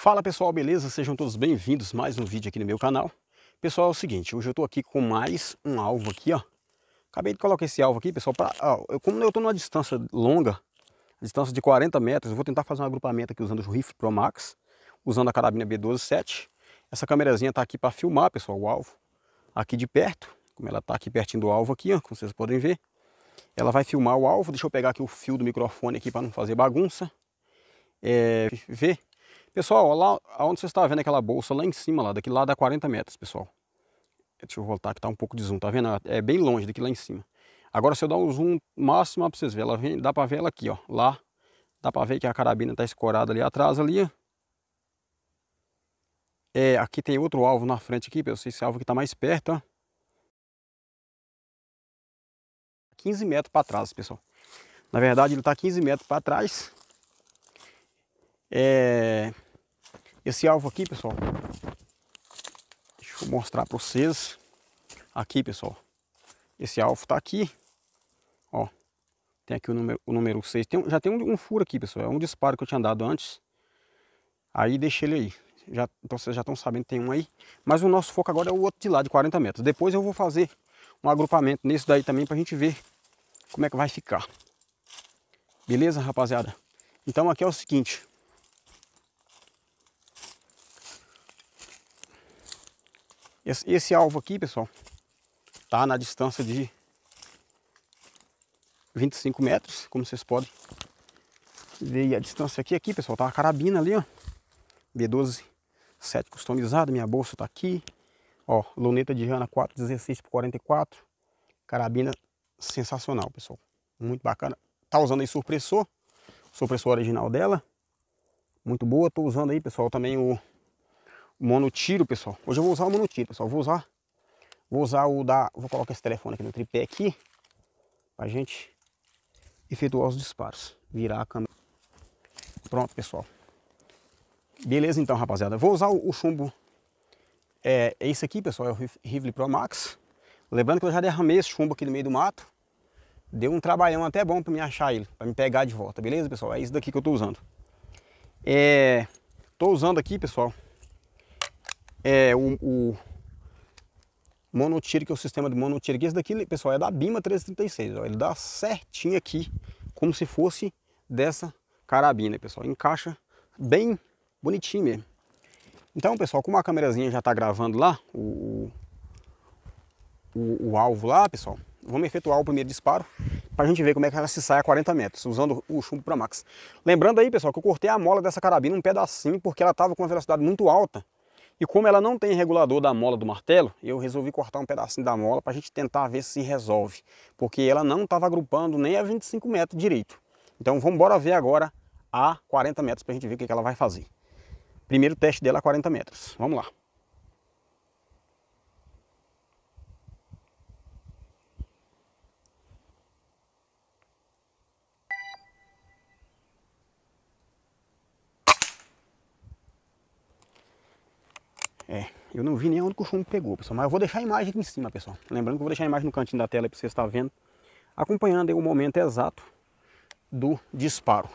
Fala pessoal, beleza? Sejam todos bem-vindos mais um vídeo aqui no meu canal. Pessoal, é o seguinte, hoje eu tô aqui com mais um alvo aqui, ó. Acabei de colocar esse alvo aqui, pessoal, pra, ó, eu, como eu tô numa distância longa, distância de 40 metros, eu vou tentar fazer um agrupamento aqui usando o Riff Pro Max, usando a carabina B127. Essa câmerazinha tá aqui para filmar, pessoal, o alvo aqui de perto, como ela tá aqui pertinho do alvo aqui, ó, como vocês podem ver. Ela vai filmar o alvo, deixa eu pegar aqui o fio do microfone aqui para não fazer bagunça. É, ver Pessoal, lá onde vocês estão vendo aquela bolsa, lá em cima, lá, daquele lado a 40 metros, pessoal. Deixa eu voltar que tá um pouco de zoom, tá vendo? É bem longe daqui lá em cima. Agora se eu dar um zoom máximo para vocês verem, ela vem, dá para ver ela aqui, ó, lá. Dá para ver que a carabina tá escorada ali atrás ali, É, aqui tem outro alvo na frente aqui, pessoal, esse alvo que tá mais perto, ó. 15 metros para trás, pessoal. Na verdade, ele está 15 metros para trás. É... Esse alvo aqui, pessoal, deixa eu mostrar para vocês. Aqui, pessoal, esse alvo tá aqui, ó. Tem aqui o número, o número 6. Tem, já tem um, um, furo aqui, pessoal. É um disparo que eu tinha dado antes. Aí deixei ele aí. Já, então vocês já estão sabendo tem um aí. Mas o nosso foco agora é o outro de lá, de 40 metros. Depois eu vou fazer um agrupamento nesse daí também para a gente ver como é que vai ficar. Beleza, rapaziada? Então aqui é o seguinte. Esse, esse alvo aqui, pessoal, tá na distância de 25 metros, como vocês podem ver a distância aqui, aqui, pessoal, tá uma carabina ali, ó. B12 7 customizada, minha bolsa tá aqui. Ó, luneta de rana 416 por 44. Carabina sensacional, pessoal. Muito bacana. Tá usando aí supressor, supressor original dela. Muito boa, tô usando aí, pessoal, também o monotiro, pessoal. Hoje eu vou usar o monotiro, pessoal. Vou usar, vou usar o da, vou colocar esse telefone aqui no tripé aqui, pra gente efetuar os disparos. Virar a câmera. Pronto, pessoal. Beleza então, rapaziada. Vou usar o, o chumbo. É, é esse aqui, pessoal, é o Rivle Pro Max. Lembrando que eu já derramei esse chumbo aqui no meio do mato. Deu um trabalhão até bom para me achar ele, para me pegar de volta, beleza, pessoal? É isso daqui que eu tô usando. É, tô usando aqui, pessoal, é, o, o monotire, que é o sistema de monotire, que esse daqui, pessoal, é da Bima 1336, ó, ele dá certinho aqui, como se fosse dessa carabina, pessoal, encaixa bem bonitinho mesmo. Então, pessoal, como a câmerazinha já está gravando lá, o, o, o, alvo lá, pessoal, vamos efetuar o primeiro disparo para a gente ver como é que ela se sai a 40 metros, usando o chumbo para max. Lembrando aí, pessoal, que eu cortei a mola dessa carabina um pedacinho porque ela estava com uma velocidade muito alta e como ela não tem regulador da mola do martelo, eu resolvi cortar um pedacinho da mola para a gente tentar ver se resolve, porque ela não estava agrupando nem a 25 metros direito. Então vamos embora ver agora a 40 metros para a gente ver o que ela vai fazer. Primeiro teste dela a 40 metros, vamos lá. Eu não vi nem onde o chumbo pegou, pessoal. Mas eu vou deixar a imagem aqui em cima, pessoal. Lembrando que eu vou deixar a imagem no cantinho da tela para vocês estar vendo. Acompanhando o momento exato do disparo.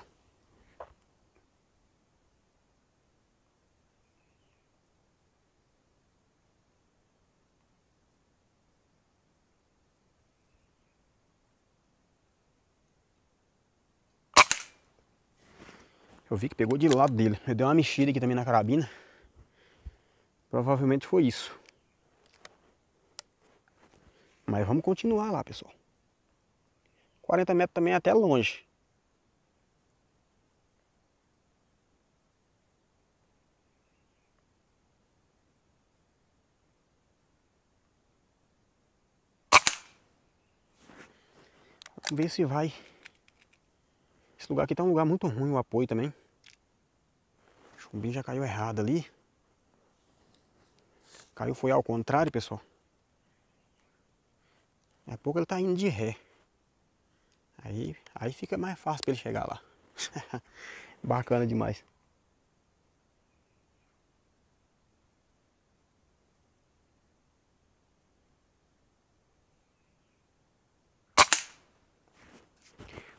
Eu vi que pegou de lado dele. Eu dei uma mexida aqui também na carabina. Provavelmente foi isso. Mas vamos continuar lá, pessoal. 40 metros também é até longe. Vamos ver se vai. Esse lugar aqui tá um lugar muito ruim, o apoio também. O chumbinho já caiu errado ali. Caiu foi ao contrário, pessoal. Daqui a pouco ele tá indo de ré. Aí, aí fica mais fácil para ele chegar lá. Bacana demais.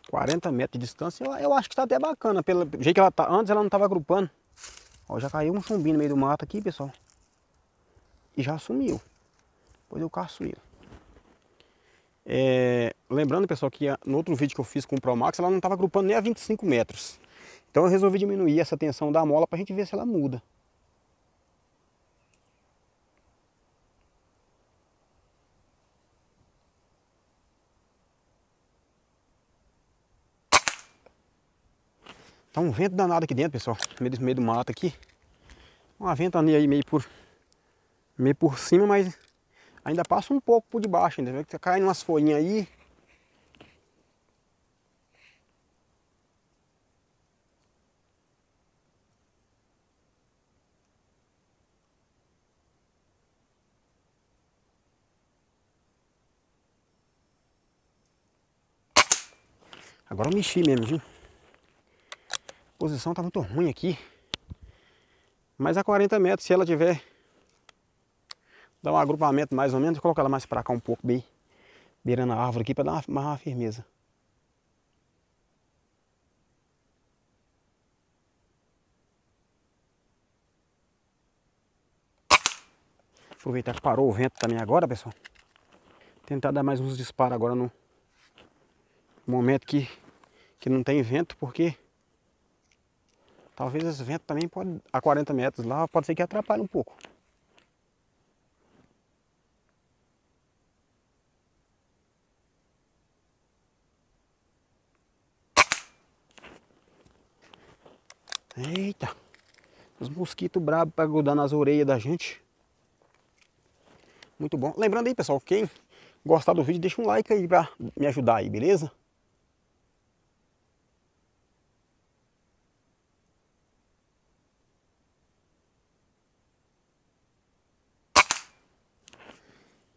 Quarenta metros de distância, eu acho que tá até bacana. Pelo jeito que ela tá, antes ela não tava agrupando. Ó, já caiu um chumbinho no meio do mato aqui, pessoal e já sumiu. Pois o carro sumiu. É, lembrando, pessoal, que no outro vídeo que eu fiz com o Promax, ela não estava grupando nem a 25 metros. Então eu resolvi diminuir essa tensão da mola para a gente ver se ela muda. Tá um vento danado aqui dentro, pessoal. No meio do mato aqui. Uma ventania aí meio por meio por cima, mas ainda passa um pouco por debaixo ainda. Vai caindo umas folhinhas aí. Agora eu mexi mesmo, viu? A posição tá muito ruim aqui. Mas a 40 metros, se ela tiver Dá um agrupamento mais ou menos, colocar ela mais para cá um pouco, bem beirando a árvore aqui para dar uma, mais uma firmeza. Aproveitar que parou o vento também agora, pessoal. Tentar dar mais uns disparos agora no momento que, que não tem vento, porque talvez esse vento também pode, a 40 metros lá, pode ser que atrapalhe um pouco. Os mosquitos brabo para grudar nas orelhas da gente. Muito bom. Lembrando aí, pessoal, quem gostar do vídeo, deixa um like aí para me ajudar aí, beleza?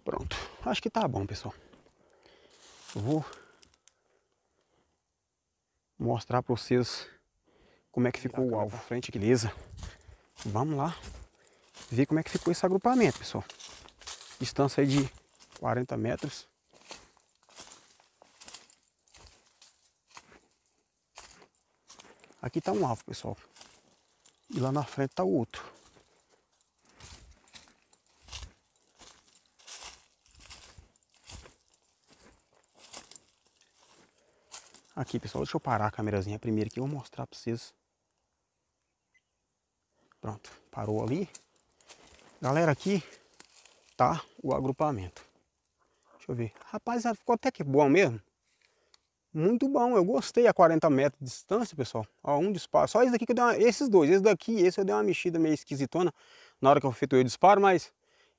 Pronto. Acho que tá bom, pessoal. Vou mostrar para vocês como é que ficou o alvo. Frente, beleza? Vamos lá ver como é que ficou esse agrupamento, pessoal. Distância aí de 40 metros. Aqui está um alvo, pessoal. E lá na frente está o outro. Aqui, pessoal, deixa eu parar a câmerazinha primeiro que eu vou mostrar para vocês Pronto, parou ali. Galera, aqui tá o agrupamento. Deixa eu ver. Rapaz, ficou até que bom mesmo. Muito bom, eu gostei a 40 metros de distância, pessoal. Ó, um disparo. Só esse daqui que eu dei uma... Esses dois, esse daqui e esse eu dei uma mexida meio esquisitona na hora que eu efetuei o disparo, mas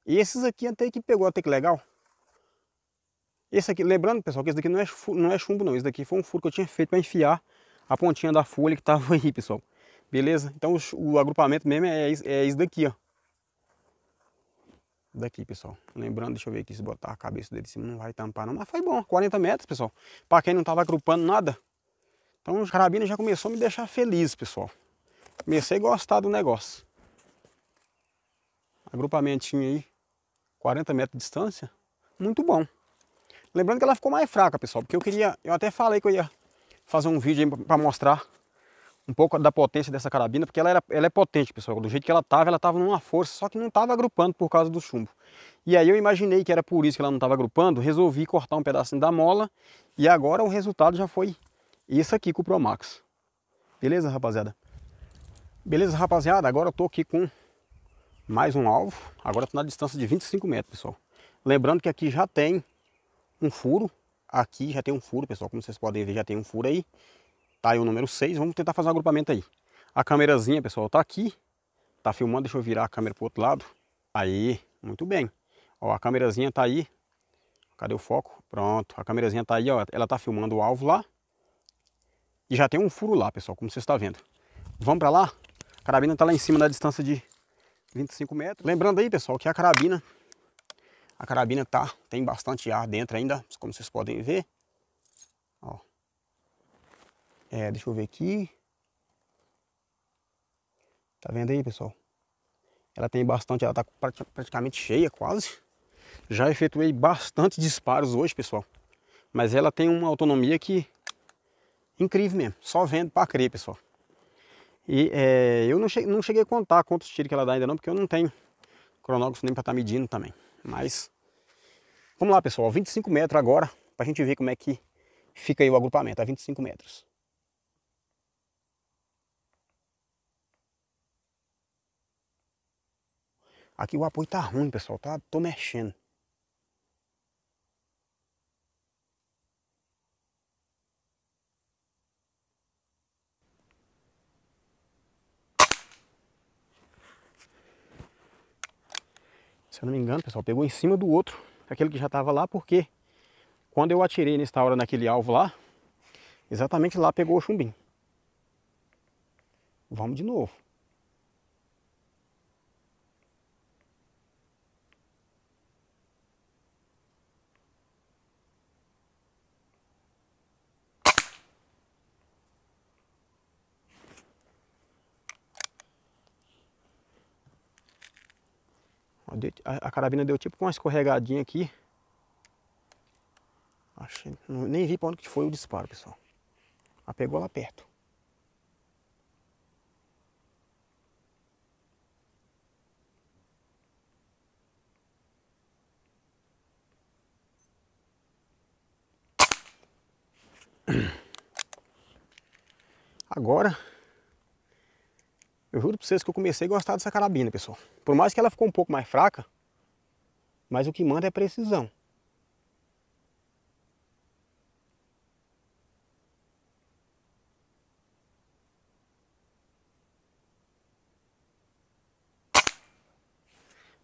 esses aqui até que pegou, até que legal. Esse aqui, lembrando, pessoal, que esse daqui não é, não é chumbo, não. Esse daqui foi um furo que eu tinha feito para enfiar a pontinha da folha que tava aí, pessoal. Beleza? Então o agrupamento mesmo é, é isso daqui, ó. Daqui, pessoal. Lembrando, deixa eu ver aqui se botar a cabeça dele, cima não vai tampar não. Mas foi bom, 40 metros, pessoal. Para quem não tava agrupando nada. Então os carabinas já começou a me deixar feliz, pessoal. Comecei a gostar do negócio. Agrupamentinho aí, 40 metros de distância. Muito bom. Lembrando que ela ficou mais fraca, pessoal, porque eu queria... Eu até falei que eu ia fazer um vídeo para mostrar um pouco da potência dessa carabina, porque ela, era, ela é potente, pessoal. Do jeito que ela estava, ela estava numa força, só que não estava agrupando por causa do chumbo. E aí eu imaginei que era por isso que ela não estava agrupando, resolvi cortar um pedacinho da mola e agora o resultado já foi isso aqui com o Promax. Beleza, rapaziada? Beleza, rapaziada? Agora eu tô aqui com mais um alvo. Agora estou tô na distância de 25 metros, pessoal. Lembrando que aqui já tem um furo. Aqui já tem um furo, pessoal. Como vocês podem ver, já tem um furo aí. Tá aí o número 6, vamos tentar fazer um agrupamento aí. A câmerazinha, pessoal, tá aqui. Tá filmando, deixa eu virar a câmera pro outro lado. Aí, muito bem. Ó, a câmerazinha tá aí. Cadê o foco? Pronto, a câmerazinha tá aí, ó. Ela tá filmando o alvo lá. E já tem um furo lá, pessoal, como vocês estão vendo. Vamos para lá? A carabina tá lá em cima na distância de 25 metros. Lembrando aí, pessoal, que a carabina... A carabina tá... Tem bastante ar dentro ainda, como vocês podem ver. Ó, é, deixa eu ver aqui. Tá vendo aí, pessoal? Ela tem bastante, ela tá praticamente cheia, quase. Já efetuei bastante disparos hoje, pessoal. Mas ela tem uma autonomia que... Incrível mesmo. Só vendo para crer, pessoal. E é, eu não cheguei, não cheguei a contar quantos tiros que ela dá ainda não, porque eu não tenho cronógrafo nem para estar tá medindo também. Mas... Vamos lá, pessoal. 25 metros agora, pra gente ver como é que fica aí o agrupamento. A 25 metros. Aqui o apoio tá ruim, pessoal, tá? Tô mexendo. Se eu não me engano, pessoal, pegou em cima do outro, aquele que já estava lá, porque quando eu atirei nesta hora naquele alvo lá, exatamente lá pegou o chumbinho. Vamos de novo. A carabina deu tipo uma escorregadinha aqui. Achei, nem vi para onde que foi o disparo, pessoal. Ela pegou lá perto. Agora eu juro para vocês que eu comecei a gostar dessa carabina, pessoal. Por mais que ela ficou um pouco mais fraca, mas o que manda é precisão.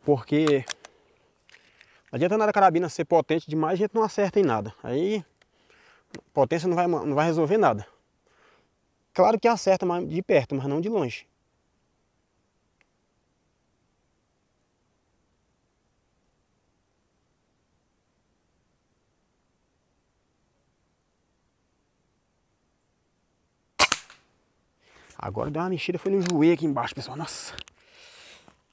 Porque não adianta nada a carabina ser potente demais, a gente não acerta em nada. Aí potência não vai, não vai resolver nada. Claro que acerta de perto, mas não de longe. Agora deu uma mexida, foi no joelho aqui embaixo, pessoal. Nossa!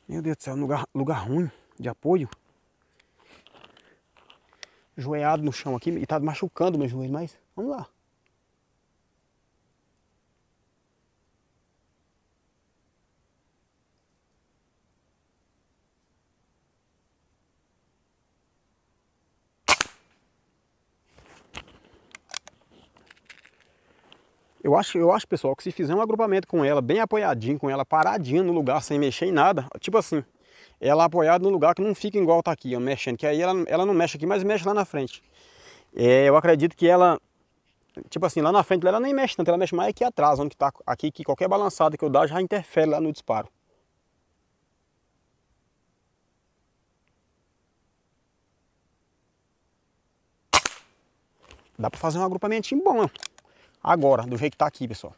Meu Deus do céu, lugar, lugar ruim de apoio. Joelhado no chão aqui e tá machucando meu joelho, mas vamos lá. Eu acho, eu acho, pessoal, que se fizer um agrupamento com ela, bem apoiadinho, com ela paradinha no lugar, sem mexer em nada, tipo assim, ela apoiada no lugar que não fica igual tá aqui, ó, mexendo, que aí ela, ela não mexe aqui, mas mexe lá na frente. É, eu acredito que ela, tipo assim, lá na frente ela nem mexe tanto, ela mexe mais aqui atrás, onde tá aqui, que qualquer balançada que eu dar já interfere lá no disparo. Dá pra fazer um agrupamentinho bom, ó agora, do jeito que está aqui, pessoal.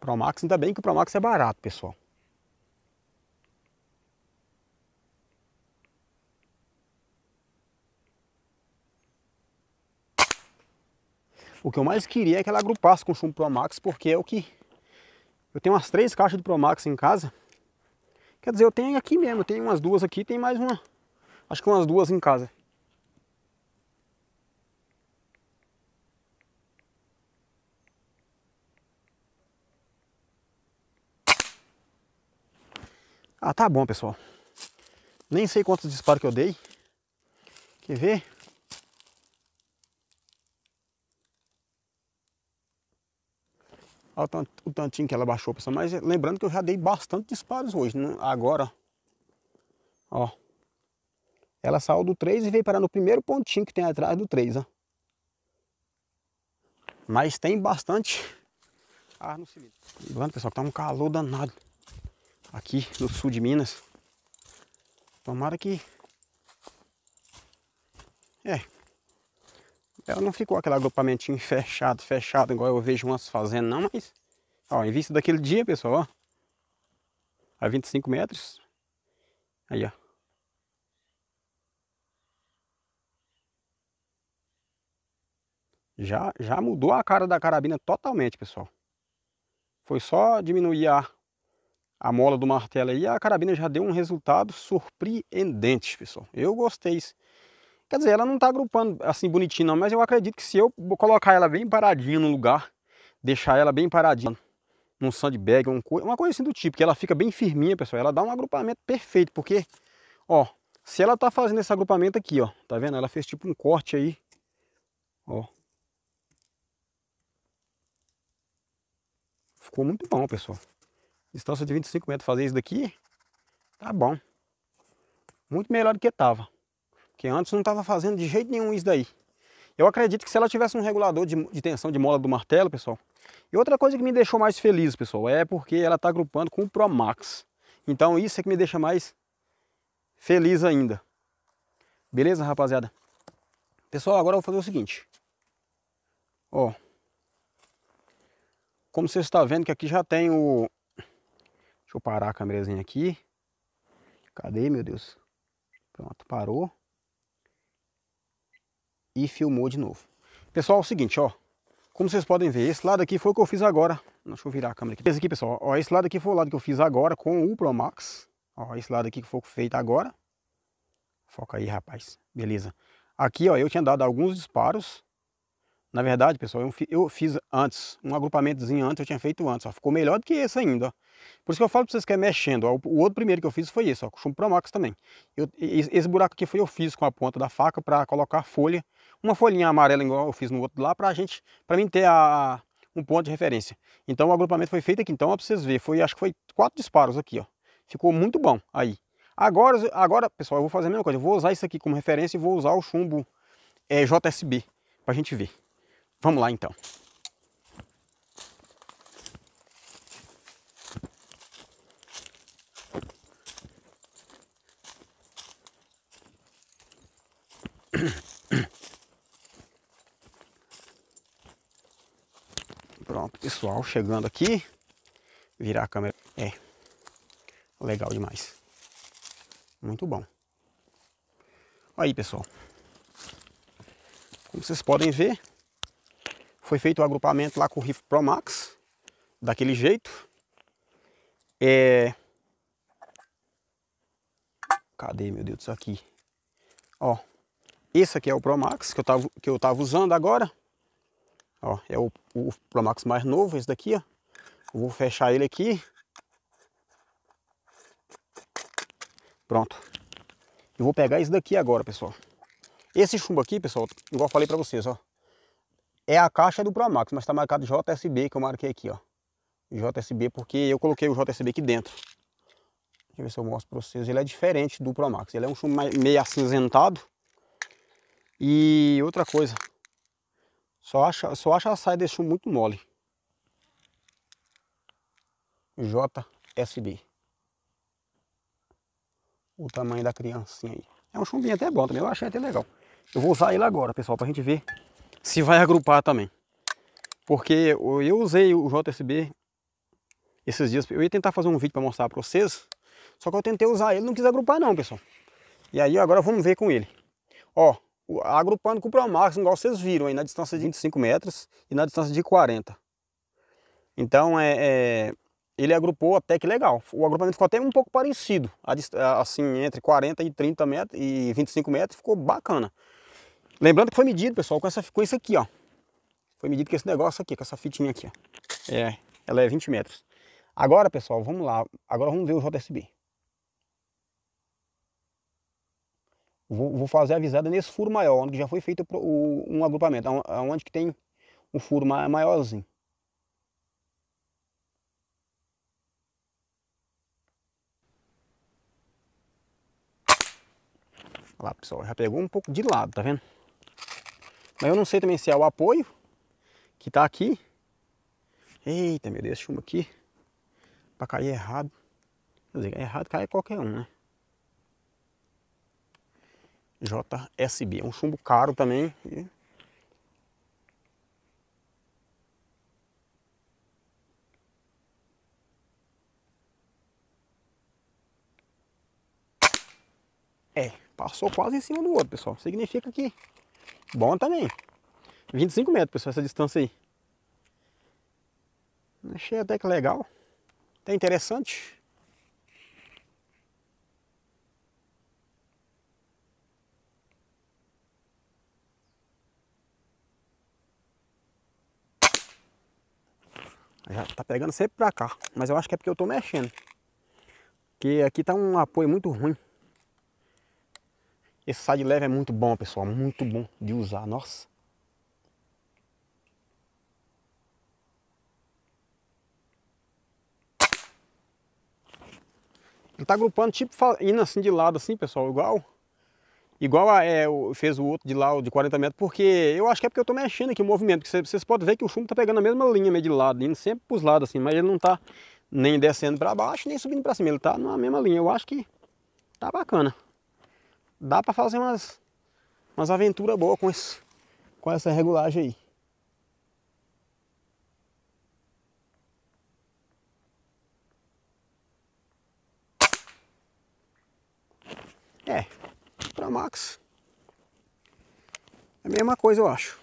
Promax, ainda bem que o Promax é barato, pessoal. O que eu mais queria é que ela agrupasse com o chumbo Promax, porque é o que... Eu tenho umas três caixas do Promax em casa. Quer dizer, eu tenho aqui mesmo, eu tenho umas duas aqui, tem mais uma Acho que umas duas em casa. Ah, tá bom, pessoal. Nem sei quantos disparos que eu dei. Quer ver? Olha o tantinho que ela baixou, pessoal. Mas lembrando que eu já dei bastante disparos hoje. Né? Agora, ó. Ela saiu do 3 e veio parar no primeiro pontinho que tem atrás do 3, ó. Mas tem bastante ar no cilindro. Lembrando, pessoal, que tá um calor danado aqui no sul de Minas. Tomara que... É. Ela não ficou aquele agrupamentinho fechado, fechado, igual eu vejo umas fazendo, não, mas... Ó, em vista daquele dia, pessoal, ó. A 25 metros. Aí, ó. já, já mudou a cara da carabina totalmente, pessoal. Foi só diminuir a, a mola do martelo aí, a carabina já deu um resultado surpreendente, pessoal. Eu gostei. Quer dizer, ela não está agrupando assim bonitinho não, mas eu acredito que se eu colocar ela bem paradinha no lugar, deixar ela bem paradinha num sandbag, um co uma coisa assim do tipo, que ela fica bem firminha, pessoal, ela dá um agrupamento perfeito, porque, ó, se ela tá fazendo esse agrupamento aqui, ó, tá vendo? Ela fez tipo um corte aí, ó, Ficou muito bom, pessoal. Distância de 25 metros fazer isso daqui, tá bom. Muito melhor do que tava. Porque antes não tava fazendo de jeito nenhum isso daí. Eu acredito que se ela tivesse um regulador de, de tensão de mola do martelo, pessoal. E outra coisa que me deixou mais feliz, pessoal, é porque ela tá agrupando com o Pro Max. Então isso é que me deixa mais feliz ainda. Beleza, rapaziada? Pessoal, agora eu vou fazer o seguinte. Ó. Como você está vendo que aqui já tem o... Deixa eu parar a câmerazinha aqui. Cadê, meu Deus? Pronto, parou. E filmou de novo. Pessoal, é o seguinte, ó. Como vocês podem ver, esse lado aqui foi o que eu fiz agora. Deixa eu virar a câmera aqui. Esse aqui, pessoal, ó, esse lado aqui foi o lado que eu fiz agora com o Pro Max. Ó, esse lado aqui que foi feito agora. Foca aí, rapaz. Beleza. Aqui, ó, eu tinha dado alguns disparos. Na verdade, pessoal, eu, eu fiz antes, um agrupamentozinho antes, eu tinha feito antes, ó, ficou melhor do que esse ainda, ó. Por isso que eu falo para vocês que é mexendo, ó, o outro primeiro que eu fiz foi esse, ó, com chumbo Promax também. Eu, esse buraco aqui foi eu fiz com a ponta da faca para colocar folha, uma folhinha amarela igual eu fiz no outro lá, para a gente, para mim ter a, um ponto de referência. Então o agrupamento foi feito aqui, então, para vocês verem, foi, acho que foi quatro disparos aqui, ó. Ficou muito bom aí. Agora, agora, pessoal, eu vou fazer a mesma coisa, eu vou usar isso aqui como referência e vou usar o chumbo é, JSB, para a gente ver. Vamos lá então. Pronto, pessoal, chegando aqui. Virar a câmera. É. Legal demais. Muito bom. Aí, pessoal. Como vocês podem ver, foi feito o um agrupamento lá com o Riff Pro Max, daquele jeito. É... Cadê, meu Deus, isso aqui? Ó, esse aqui é o Pro Max que eu tava, que eu tava usando agora. Ó, é o, o Pro Max mais novo, esse daqui, ó. Eu vou fechar ele aqui. Pronto. Eu vou pegar esse daqui agora, pessoal. Esse chumbo aqui, pessoal, igual falei pra vocês, ó é a caixa do Promax, mas está marcado JSB que eu marquei aqui, ó. JSB porque eu coloquei o JSB aqui dentro. Deixa eu ver se eu mostro para vocês. Ele é diferente do Promax. Ele é um chumbo meio acinzentado. E outra coisa. Só acha, só acha a saia desse chumbo muito mole. JSB. O tamanho da criancinha aí. É um chumbinho até bom também. Eu achei até legal. Eu vou usar ele agora, pessoal, para a gente ver se vai agrupar também. Porque eu usei o JSB esses dias. Eu ia tentar fazer um vídeo para mostrar para vocês, só que eu tentei usar ele, não quis agrupar não, pessoal. E aí agora vamos ver com ele. Ó, agrupando com o Promax, igual vocês viram aí, na distância de 25 metros e na distância de 40. Então, é, é ele agrupou até que legal. O agrupamento ficou até um pouco parecido. assim, entre 40 e 30 metros e 25 metros ficou bacana. Lembrando que foi medido, pessoal, com, essa, com isso aqui, ó. Foi medido com esse negócio aqui, com essa fitinha aqui, ó. É, ela é 20 metros. Agora, pessoal, vamos lá. Agora vamos ver o JSB. Vou, vou fazer a visada nesse furo maior, onde já foi feito o, um agrupamento, onde que tem um furo maiorzinho. Olha lá, pessoal, já pegou um pouco de lado, tá vendo? Mas eu não sei também se é o apoio que tá aqui. Eita, meu Deus, chumbo aqui. Pra cair errado. Quer dizer, errado cai qualquer um, né? JSB. É um chumbo caro também. É, passou quase em cima do outro, pessoal. Significa que Bom também. 25 metros, pessoal, essa distância aí. Achei até que legal. Até interessante. Já tá pegando sempre pra cá. Mas eu acho que é porque eu tô mexendo. Porque aqui tá um apoio muito ruim. Esse side leve é muito bom, pessoal. Muito bom de usar. Nossa. Ele tá grupando tipo, indo assim de lado, assim, pessoal, igual. Igual a, é, fez o outro de lá, o de 40 metros, porque eu acho que é porque eu tô mexendo aqui o movimento. Porque vocês podem ver que o chumbo tá pegando a mesma linha, meio de lado, indo sempre pros lados, assim, mas ele não tá nem descendo para baixo, nem subindo para cima. Ele tá na mesma linha. Eu acho que tá bacana dá para fazer umas, umas aventuras boas com, esse, com essa regulagem aí. É, para Max é a mesma coisa, eu acho.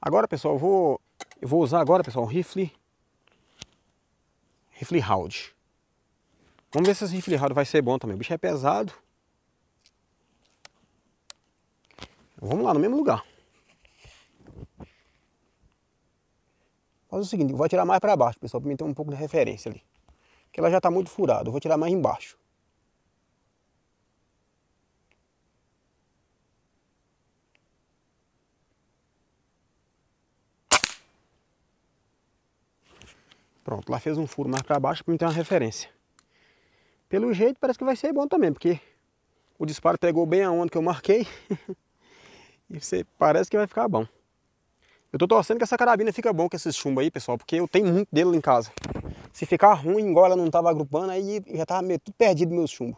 Agora, pessoal, eu vou, eu vou usar agora, pessoal, um rifle rifle round. Vamos ver se esse rifle round vai ser bom também. O bicho é pesado, Vamos lá, no mesmo lugar. Faz é o seguinte, vou tirar mais para baixo, pessoal, para mim ter um pouco de referência ali. Porque ela já está muito furada, eu vou tirar mais embaixo. Pronto, lá fez um furo mais para baixo para mim ter uma referência. Pelo jeito parece que vai ser bom também, porque o disparo pegou bem aonde que eu marquei. E você parece que vai ficar bom. Eu tô torcendo que essa carabina fica bom com esses chumbo aí, pessoal, porque eu tenho muito dele em casa. Se ficar ruim, igual ela não tava agrupando, aí já tava meio tudo perdido meus chumbo.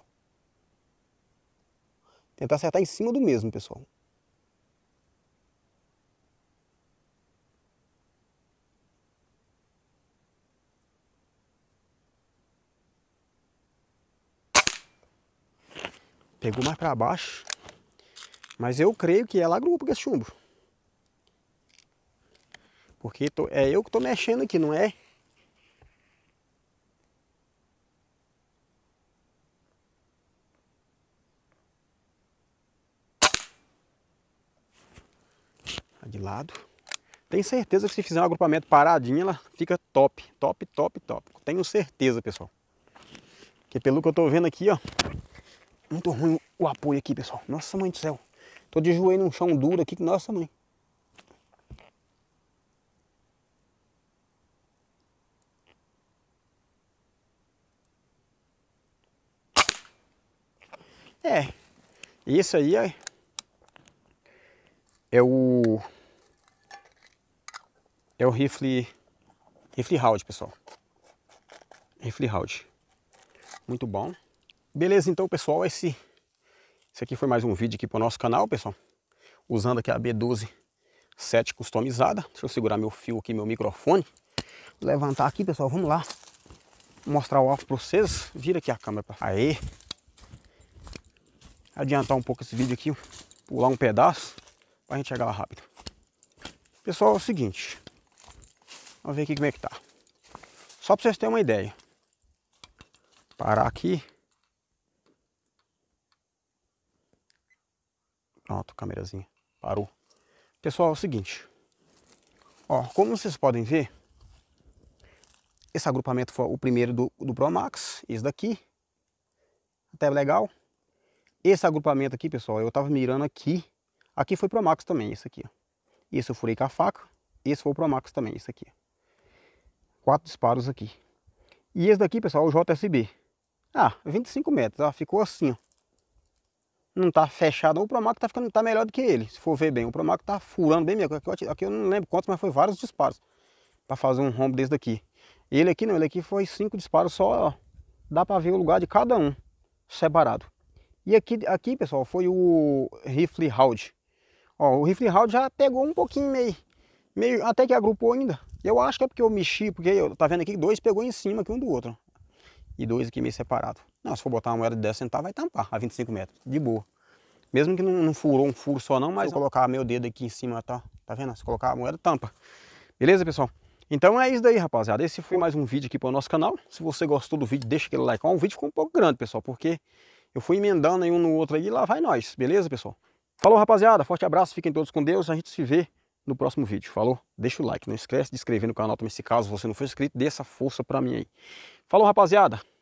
Tentar acertar em cima do mesmo, pessoal. Pegou mais para baixo. Mas eu creio que ela é agrupa esse chumbo. Porque tô, é eu que estou mexendo aqui, não é? Tá de lado. Tenho certeza que se fizer um agrupamento paradinho, ela fica top, top, top, top. Tenho certeza, pessoal. Que pelo que eu estou vendo aqui, ó, muito ruim o apoio aqui, pessoal. Nossa, mãe do céu. Tô de joelho num chão duro aqui que nossa mãe. É. Isso aí é, é o é o rifle rifle round, pessoal. Rifle round. Muito bom. Beleza, então, pessoal, esse esse aqui foi mais um vídeo aqui para o nosso canal, pessoal. Usando aqui a B12 7 customizada. Deixa eu segurar meu fio aqui, meu microfone. Vou levantar aqui, pessoal. Vamos lá. Vou mostrar o alvo para vocês. Vira aqui a câmera. Aí. Adiantar um pouco esse vídeo aqui. Pular um pedaço. Para a gente chegar lá rápido. Pessoal, é o seguinte. Vamos ver aqui como é que tá. Só para vocês terem uma ideia. Parar aqui. Pronto, câmerazinha. Parou. Pessoal, é o seguinte. Ó, como vocês podem ver, esse agrupamento foi o primeiro do, do Pro Max, esse daqui. Até legal. Esse agrupamento aqui, pessoal, eu tava mirando aqui. Aqui foi Pro Max também, esse aqui. Ó. Esse eu furei com a faca. Esse foi o Pro Max também, esse aqui. Quatro disparos aqui. E esse daqui, pessoal, é o JSB. Ah, 25 metros, ó, ficou assim, ó não está fechado. O Promac está ficando tá melhor do que ele, se for ver bem. O Promac está furando bem mesmo. Aqui, aqui, eu não lembro quantos, mas foi vários disparos para fazer um rombo desse daqui. Ele aqui não, ele aqui foi cinco disparos só. Ó. Dá para ver o lugar de cada um separado. E aqui, aqui pessoal, foi o rifle round. Ó, o rifle round já pegou um pouquinho meio, meio, até que agrupou ainda. Eu acho que é porque eu mexi, porque eu, tá vendo aqui, dois pegou em cima aqui um do outro. E dois aqui meio separado. Não, se for botar uma moeda de 10 centavos, vai tampar a 25 metros, de boa. Mesmo que não, não furou um furo só não, mas se eu colocar meu dedo aqui em cima, tá, tá vendo? Se colocar a moeda, tampa. Beleza, pessoal? Então é isso daí, rapaziada. Esse foi mais um vídeo aqui para o nosso canal. Se você gostou do vídeo, deixa aquele like. O vídeo ficou um pouco grande, pessoal, porque eu fui emendando aí um no outro aí e lá vai nós. Beleza, pessoal? Falou, rapaziada. Forte abraço. Fiquem todos com Deus. A gente se vê no próximo vídeo. Falou? Deixa o like. Não esquece de inscrever no canal também se caso você não for inscrito. Dê essa força para mim aí. Falou, rapaziada.